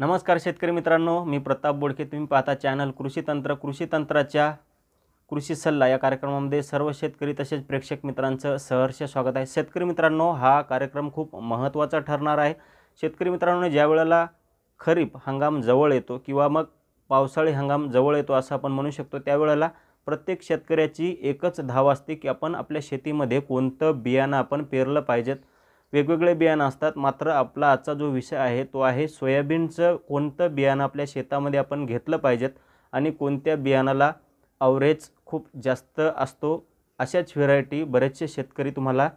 नमस्कार शेतकरी मित्रांनो मी प्रताप बोडके तुम्ही पाहता चॅनल कृषी तंत्र कृषी तंत्राच्या कृषी सल्ला या कार्यक्रमामध्ये सर्व शेतकरी तसेच प्रेक्षक मित्रांचं सहर्ष स्वागत आहे शेतकरी मित्रांनो हा कार्यक्रम खूप महत्त्वाचा ठरणार आहे शेतकरी मित्रांनो ज्या वेळेला खरीप हंगाम जवळ येतो किंवा मग पावसाळी हंगाम जवळ येतो असं आपण म्हणू शकतो त्यावेळेला प्रत्येक शेतकऱ्याची एकच धाव असते की आपण आपल्या शेतीमध्ये कोणतं बियाणं आपण पेरलं पाहिजेत वेगवेगळे बियाणं असतात मात्र आपला आजचा जो विषय आहे तो आहे सोयाबीनचं कोणतं बियाणं आपल्या शेतामध्ये आपण घेतलं पाहिजेत आणि कोणत्या बियाणाला अवरेज खूप जास्त असतो अशाच व्हेरायटी बरेचसे शेतकरी तुम्हाला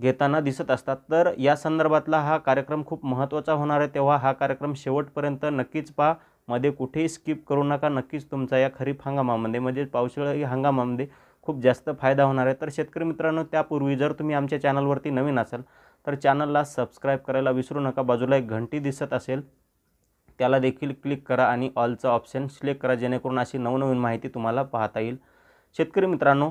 घेताना दिसत असतात तर या संदर्भातला हा कार्यक्रम खूप महत्त्वाचा होणार आहे तेव्हा हा कार्यक्रम शेवटपर्यंत नक्कीच पहा मध्ये कुठेही स्किप करू नका नक्कीच तुमचा या खरीप हंगामामध्ये म्हणजे पावसाळी हंगामामध्ये खूप जास्त फायदा होणार आहे तर शेतकरी मित्रांनो त्यापूर्वी जर तुम्ही आमच्या चॅनलवरती नवीन असाल तर चॅनलला सबस्क्राईब करायला विसरू नका बाजूला एक घंटी दिसत असेल त्याला देखील क्लिक करा आणि ऑलचा ऑप्शन सिलेक्ट करा जेणेकरून अशी नवनवीन माहिती तुम्हाला पाहता येईल शेतकरी मित्रांनो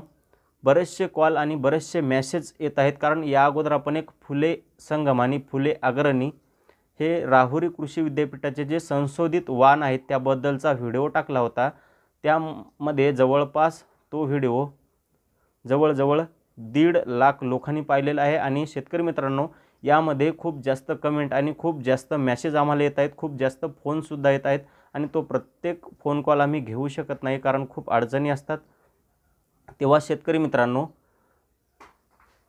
बरेचसे कॉल आणि बरेचसे मेसेज येत आहेत कारण या अगोदर आपण एक फुले संगम आणि फुले अग्रणी हे राहुरी कृषी विद्यापीठाचे जे संशोधित वाण आहेत त्याबद्दलचा व्हिडिओ टाकला होता त्यामध्ये जवळपास तो व्हिडिओ जवळजवळ दीड लाख लोकांनी पाहिलेलं आहे आणि शेतकरी मित्रांनो यामध्ये खूप जास्त कमेंट आणि खूप जास्त मॅसेज आम्हाला येत आहेत खूप जास्त फोनसुद्धा येत आहेत आणि तो प्रत्येक फोन कॉल आम्ही घेऊ शकत नाही कारण खूप अडचणी असतात तेव्हा शेतकरी मित्रांनो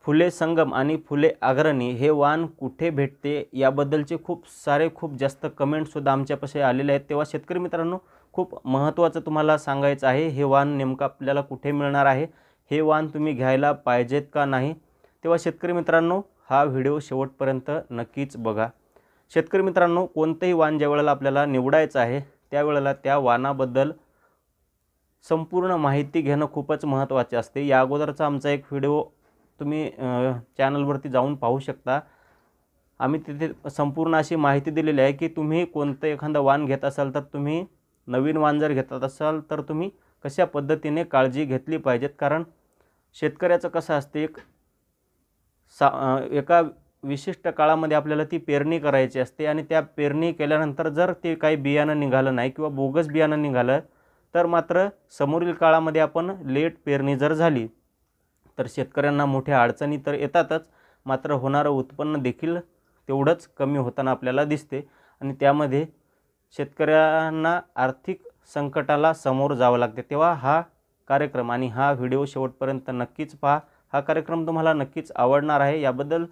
फुले संगम आणि फुले अग्रणी हे वाहन कुठे भेटते याबद्दलचे खूप सारे खूप जास्त कमेंटसुद्धा आमच्यापाशी आलेले आहेत तेव्हा शेतकरी मित्रांनो खूप महत्त्वाचं तुम्हाला सांगायचं आहे हे वाहन नेमकं आपल्याला कुठे मिळणार आहे हे वाण तुम्ही घ्यायला पाहिजेत का नाही तेव्हा शेतकरी मित्रांनो हा व्हिडिओ शेवटपर्यंत नक्कीच बघा शेतकरी मित्रांनो कोणतंही वाण ज्या वेळेला आपल्याला निवडायचं आहे त्यावेळेला त्या वाणाबद्दल संपूर्ण माहिती घेणं खूपच महत्त्वाचे असते या अगोदरचा आमचा एक व्हिडिओ तुम्ही चॅनलवरती जाऊन पाहू शकता आम्ही तिथे संपूर्ण अशी माहिती दिलेली आहे की तुम्ही कोणतं एखादं वाण घेत असाल तर तुम्ही नवीन वाण जर घेतात असाल तर तुम्ही कशा पद्धतीने काळजी घेतली पाहिजेत कारण शेतकऱ्याचं कसं असते एक सा एका विशिष्ट काळामध्ये आपल्याला ती पेरणी करायची असते आणि त्या पेरणी केल्यानंतर जर ते काही बियाणं निघालं नाही किंवा बोगस बियाणं निघालं तर मात्र समोरील काळामध्ये आपण लेट पेरणी जर झाली तर शेतकऱ्यांना मोठ्या अडचणी तर येतातच मात्र होणारं उत्पन्न देखील तेवढंच कमी होताना आपल्याला दिसते आणि त्यामध्ये शेतकऱ्यांना आर्थिक संकटाला समोर जावं लागते तेव्हा हा कार्यक्रम आणि हा व्हिडिओ शेवटपर्यंत नक्कीच पहा हा कार्यक्रम तुम्हाला नक्कीच आवडणार आहे याबद्दल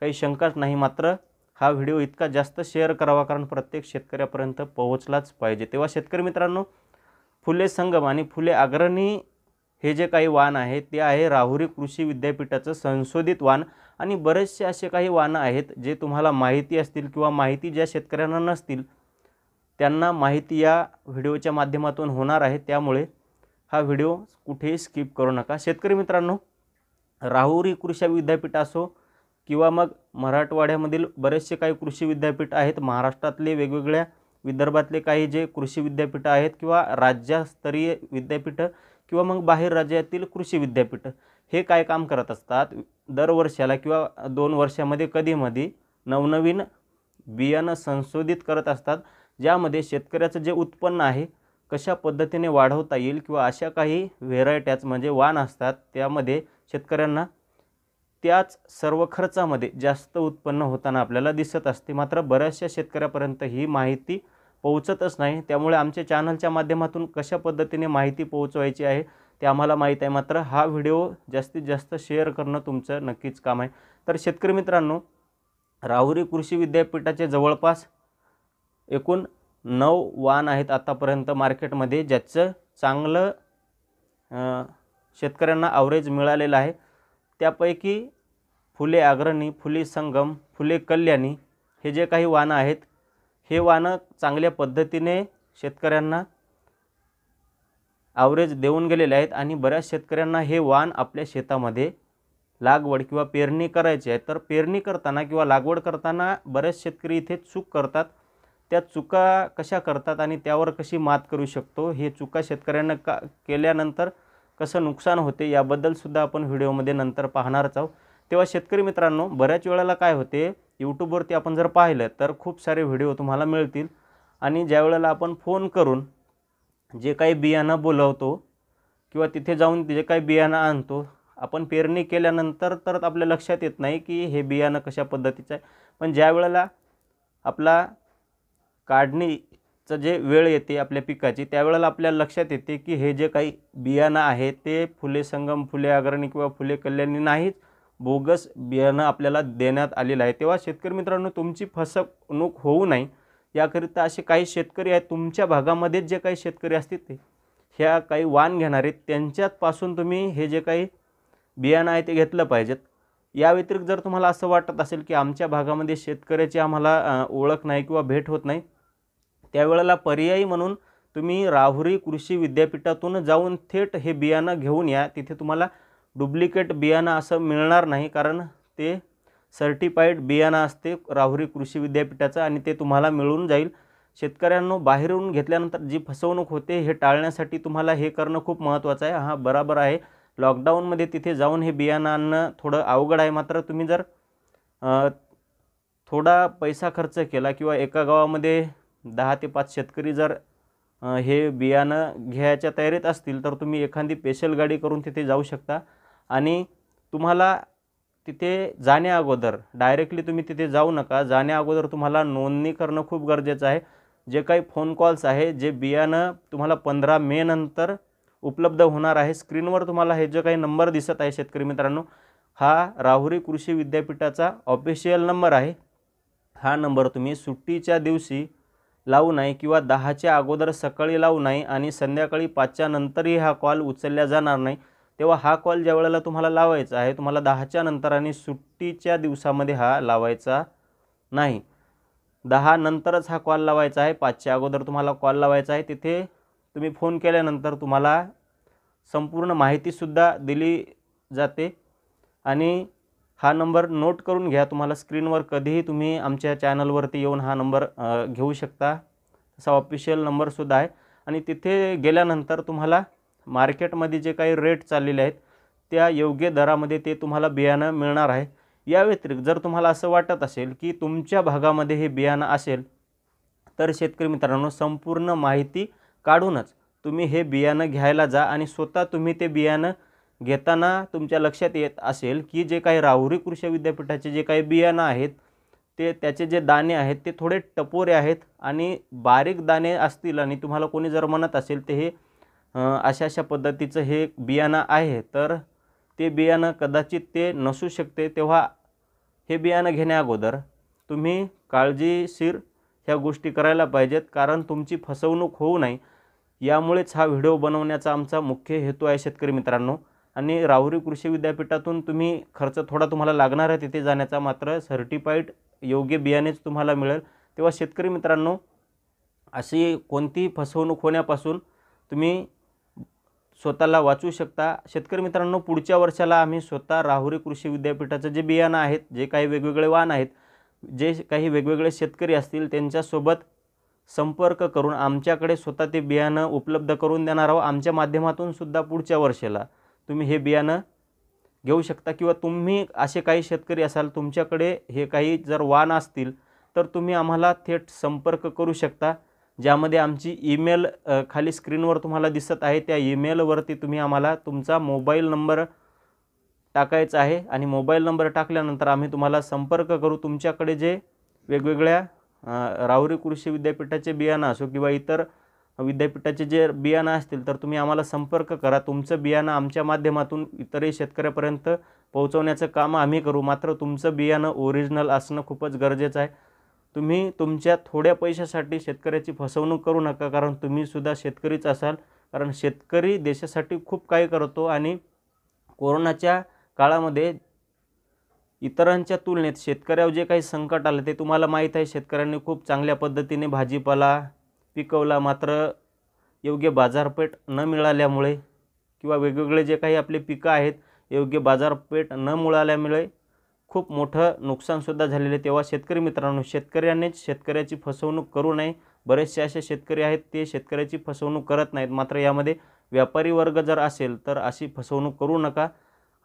काही शंकाच नाही मात्र हा व्हिडिओ इतका जास्त शेअर करावा कारण प्रत्येक शेतकऱ्यापर्यंत पोहोचलाच पाहिजे तेव्हा शेतकरी मित्रांनो फुले संगम आणि फुले अग्रणी हे जे काही वाण आहे ते आहे राहुरी कृषी विद्यापीठाचं संशोधित वाण आणि बरेचसे असे काही वाणं आहेत जे तुम्हाला माहिती असतील किंवा माहिती ज्या शेतकऱ्यांना नसतील त्यांना माहिती या व्हिडिओच्या माध्यमातून होणार आहे त्यामुळे हा व्हिडिओ कुठेही स्किप करू नका शेतकरी मित्रांनो राहुरी कृषी विद्यापीठ असो किंवा मग मराठवाड्यामधील बरेचसे काही कृषी विद्यापीठ आहेत महाराष्ट्रातले वेगवेगळ्या विदर्भातले काही जे कृषी विद्यापीठं आहेत किंवा राज्यस्तरीय विद्यापीठं किंवा मग बाहेर राज्यातील कृषी विद्यापीठं हे काय काम करत असतात दरवर्षाला किंवा दोन वर्षामध्ये कधीमधी नवनवीन बियाणं संशोधित करत असतात ज्यामध्ये शेतकऱ्याचं जे उत्पन्न आहे कशा पद्धतीने वाढवता येईल किंवा अशा काही व्हेरायट्याच म्हणजे वाण असतात त्यामध्ये शेतकऱ्यांना त्याच सर्व खर्चामध्ये जास्त उत्पन्न होताना आपल्याला दिसत असते मात्र बऱ्याचशा शेतकऱ्यापर्यंत ही माहिती पोहोचतच नाही त्यामुळे आमच्या चॅनलच्या माध्यमातून कशा पद्धतीने माहिती पोहोचवायची आहे ते आम्हाला माहीत आहे मात्र हा व्हिडिओ जास्तीत जास्त शेअर करणं तुमचं नक्कीच काम आहे तर शेतकरी मित्रांनो राहुरी कृषी विद्यापीठाचे जवळपास एकूण नऊ वाण आहेत आत्तापर्यंत मार्केटमध्ये ज्याचं चांगलं शेतकऱ्यांना आवरेज मिळालेलं आहे त्यापैकी फुले अग्रणी फुले संगम फुले कल्याणी हे जे काही वाणं आहेत हे वाणं चांगल्या पद्धतीने शेतकऱ्यांना आवरेज देऊन गेलेले आहेत आणि बऱ्याच शेतकऱ्यांना हे वाण आपल्या शेतामध्ये लागवड किंवा पेरणी करायची आहे तर पेरणी करताना किंवा लागवड करताना बऱ्याच शेतकरी इथे चूक करतात त्या चुका कशा करतात आणि त्यावर कशी मात करू शकतो हे चुका शेतकऱ्यांना का केल्यानंतर कसं नुकसान होते याबद्दलसुद्धा आपण व्हिडिओमध्ये नंतर पाहणारच आहोत तेव्हा शेतकरी मित्रांनो बऱ्याच वेळेला काय होते यूट्यूबवरती आपण जर पाहिलं तर खूप सारे व्हिडिओ तुम्हाला मिळतील आणि ज्या वेळेला आपण फोन करून जे काही बियाणं बोलवतो किंवा तिथे जाऊन जे काही बियाणं आणतो आपण पेरणी केल्यानंतर तर आपल्या लक्षात येत नाही की हे बियाणं कशा पद्धतीचं आहे पण ज्या वेळेला आपला काढणीचं जे वेळ येते आपल्या पिकाची त्यावेळेला आपल्याला लक्षात येते की हे जे काही बियाणं आहे ते फुले संगम फुले अग्रणी किंवा फुले कल्याणी नाहीच बोगस बियाणं आपल्याला देण्यात आलेलं आहे तेव्हा शेतकरी मित्रांनो तुमची फसवणूक होऊ नये याकरिता असे काही शेतकरी आहेत तुमच्या भागामध्येच जे काही शेतकरी असतील ते ह्या काही वाण घेणारे त्यांच्यातपासून तुम्ही हे जे काही बियाणं आहे ते घेतलं पाहिजेत या व्यतिरिक्त जर तुम्हाला असं वाटत असेल की आमच्या भागामध्ये शेतकऱ्याची आम्हाला ओळख नाही किंवा भेट होत नाही त्यावेळेला पर्यायी म्हणून तुम्ही राहुरी कृषी विद्यापीठातून जाऊन थेट हे बियाणं घेऊन या तिथे तुम्हाला डुप्लिकेट बियाणं असं मिळणार नाही कारण ते सर्टिफाईड बियाणं असते राहुरी कृषी विद्यापीठाचं आणि ते तुम्हाला मिळून जाईल शेतकऱ्यांना बाहेरून घेतल्यानंतर जी फसवणूक होते हे टाळण्यासाठी तुम्हाला हे करणं खूप महत्त्वाचं आहे हा बराबर आहे लॉकडाऊनमध्ये तिथे जाऊन हे बियाणं आणणं थोडं अवघड आहे मात्र तुम्ही जर थोडा पैसा खर्च केला किंवा एका गावामध्ये दहा ते पाच शेतकरी जर हे बियाणं घ्यायच्या तयारीत असतील तर तुम्ही एखादी स्पेशल गाडी करून तिथे जाऊ शकता आणि तुम्हाला तिथे जाण्या अगोदर डायरेक्टली तुम्ही तिथे जाऊ नका जाण्या अगोदर तुम्हाला नोंदणी करणं खूप गरजेचं आहे जे काही फोन कॉल्स आहे जे बियाणं तुम्हाला पंधरा मे नंतर उपलब्ध होणार आहे स्क्रीनवर तुम्हाला हे जे काही नंबर दिसत आहे शेतकरी मित्रांनो हा राहुरी कृषी विद्यापीठाचा ऑफिशियल नंबर आहे हा नंबर तुम्ही सुट्टीच्या दिवशी लावू नये किंवा दहाच्या अगोदर सकाळी लावू नाही आणि संध्याकाळी पाचच्या नंतरही हा कॉल उचलला जाणार नाही तेव्हा हा कॉल ज्या वेळेला तुम्हाला लावायचा आहे तुम्हाला दहाच्या नंतर आणि सुट्टीच्या दिवसामध्ये हा लावायचा नाही दहा नंतरच हा कॉल लावायचा आहे पाचच्या अगोदर तुम्हाला कॉल लावायचा आहे तिथे तुम्ही फोन केल्यानंतर तुम्हाला संपूर्ण माहितीसुद्धा दिली जाते आणि हा नंबर नोट करून घ्या तुम्हाला स्क्रीनवर कधीही तुम्ही आमच्या चॅनलवरती येऊन हा नंबर घेऊ शकता असा ऑफिशियल नंबरसुद्धा आहे आणि तिथे गेल्यानंतर तुम्हाला मार्केटमध्ये जे काही रेट चाललेले आहेत त्या योग्य दरामध्ये ते तुम्हाला बियाणं मिळणार आहे या व्यतिरिक्त जर तुम्हाला असं वाटत असेल की तुमच्या भागामध्ये हे बियाणं असेल तर शेतकरी मित्रांनो संपूर्ण माहिती काढूनच तुम्ही हे बियाणं घ्यायला जा आणि स्वतः तुम्ही ते बियाणं घेताना तुमच्या लक्षात येत असेल की जे काही राहुरी कृषी विद्यापीठाचे जे काही बियाणं आहेत ते त्याचे जे दाणे आहेत ते थोडे टपोरे आहेत आणि बारीक दाणे असतील आणि तुम्हाला कोणी जर म्हणत असेल ते हे अशा अशा पद्धतीचं हे बियाणं आहे तर ते बियाणं कदाचित ते नसू शकते तेव्हा हे बियाणं घेण्याअगोदर तुम्ही काळजीशीर ह्या गोष्टी करायला पाहिजेत कारण तुमची फसवणूक होऊ नये यामुळेच हा व्हिडिओ बनवण्याचा आमचा मुख्य हेतू आहे शेतकरी मित्रांनो आणि राहुरी कृषी विद्यापीठातून तुम्ही खर्च थोडा तुम्हाला लागणार आहे तिथे जाण्याचा मात्र सर्टिफाईड योग्य बियाणेच तुम्हाला मिळेल तेव्हा शेतकरी मित्रांनो अशी कोणती फसवणूक होण्यापासून तुम्ही स्वतःला वाचू शकता शेतकरी मित्रांनो पुढच्या वर्षाला आम्ही स्वतः राहुरी कृषी विद्यापीठाचं जे बियाणं आहेत जे काही वेगवेगळे वाहन आहेत जे काही वेगवेगळे शेतकरी असतील त्यांच्यासोबत संपर्क करून आमच्याकडे स्वतः ते बियाणं उपलब्ध करून देणार आहोत आमच्या माध्यमातून सुद्धा पुढच्या वर्षाला तुम्ही हे बियाणं घेऊ शकता किंवा तुम्ही असे काही शेतकरी असाल तुमच्याकडे हे काही जर वाण असतील तर तुम्ही आम्हाला थेट संपर्क करू शकता ज्यामध्ये आमची ईमेल खाली स्क्रीनवर तुम्हाला दिसत आहे त्या ईमेलवरती तुम्ही आम्हाला तुमचा मोबाईल नंबर टाकायचा आहे आणि मोबाईल नंबर टाकल्यानंतर आम्ही तुम्हाला संपर्क करू तुमच्याकडे जे वेगवेगळ्या राहुरी कृषी विद्यापीठाचे बियाणं असो किंवा इतर विद्यापीठाचे जे बियाणं असतील तर तुम्ही आम्हाला संपर्क करा तुमचं बियाणं आमच्या माध्यमातून इतरही शेतकऱ्यापर्यंत पोहोचवण्याचं काम आम्ही करू मात्र तुमचं बियाणं ओरिजिनल असणं खूपच गरजेचं आहे तुम्ही तुमच्या थोड्या पैशासाठी शेतकऱ्याची फसवणूक करू नका कारण तुम्हीसुद्धा शेतकरीच असाल कारण शेतकरी देशासाठी खूप काही करतो आणि कोरोनाच्या काळामध्ये इतरांच्या तुलनेत शेतकऱ्यावर जे काही संकट आलं ते तुम्हाला माहीत आहे शेतकऱ्यांनी खूप चांगल्या पद्धतीने भाजीपाला पिकवला मात्र योग्य बाजारपेठ न मिळाल्यामुळे किंवा वेगवेगळे जे काही आपले पिकं आहेत योग्य बाजारपेठ न मिळाल्यामुळे खूप मोठं नुकसानसुद्धा झालेलं आहे तेव्हा शेतकरी मित्रांनो शेतकऱ्यांनीच शेतकऱ्याची फसवणूक करू नये बरेचसे असे शेतकरी आहेत ते शेतकऱ्याची फसवणूक करत नाहीत मात्र यामध्ये व्यापारी वर्ग जर असेल तर अशी फसवणूक करू नका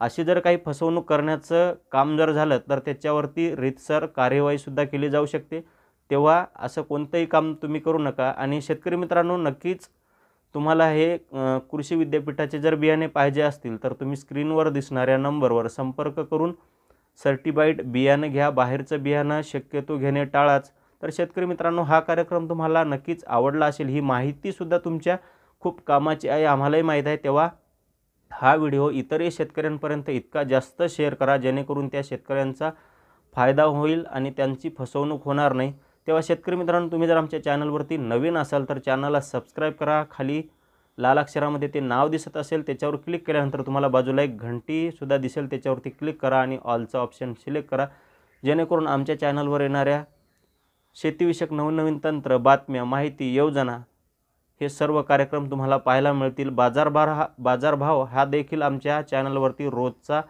अशी जर काही फसवणूक करण्याचं काम जर झालं तर त्याच्यावरती रीतसर कार्यवाहीसुद्धा केली जाऊ शकते तेव्हा असं कोणतंही काम तुम्ही करू नका आणि शेतकरी मित्रांनो नक्कीच तुम्हाला हे कृषी विद्यापीठाचे जर बियाणे पाहिजे असतील तर तुम्ही स्क्रीनवर दिसणाऱ्या नंबरवर संपर्क करून सर्टिफाईड बियाणं घ्या बाहेरचं बियाणं शक्यतो घेणे टाळाच तर शेतकरी मित्रांनो हा कार्यक्रम तुम्हाला नक्कीच आवडला असेल ही माहितीसुद्धा तुमच्या खूप कामाची आहे आम्हालाही माहीत आहे तेव्हा हा व्हिडिओ इतरही शेतकऱ्यांपर्यंत इतका जास्त शेअर करा जेणेकरून त्या शेतकऱ्यांचा फायदा होईल आणि त्यांची फसवणूक होणार नाही तेव्हा शेतकरी मित्रांनो तुम्ही जर आमच्या चॅनलवरती नवीन असाल तर चॅनलला सबस्क्राईब करा खाली लाल अक्षरामध्ये ते नाव दिसत असेल त्याच्यावर क्लिक केल्यानंतर तुम्हाला बाजूला एक घंटीसुद्धा दिसेल त्याच्यावरती क्लिक करा आणि ऑलचा ऑप्शन सिलेक्ट करा जेणेकरून आमच्या चॅनलवर येणाऱ्या शेतीविषयक नवनवीन तंत्र बातम्या माहिती योजना हे सर्व कार्यक्रम तुम्हाला पाहायला मिळतील बाजारभार हा बाजारभाव हा देखील आमच्या चॅनलवरती रोजचा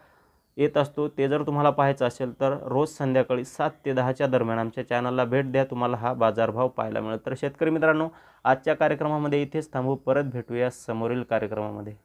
येत असतो ते जर तुम्हाला पाहायचं असेल तर रोज संध्याकाळी सात ते दहाच्या दरम्यान आमच्या चॅनलला भेट द्या तुम्हाला हा बाजारभाव पाहायला मिळेल तर शेतकरी मित्रांनो आजच्या कार्यक्रमामध्ये इथेच थांबू परत भेटूया समोरील कार्यक्रमामध्ये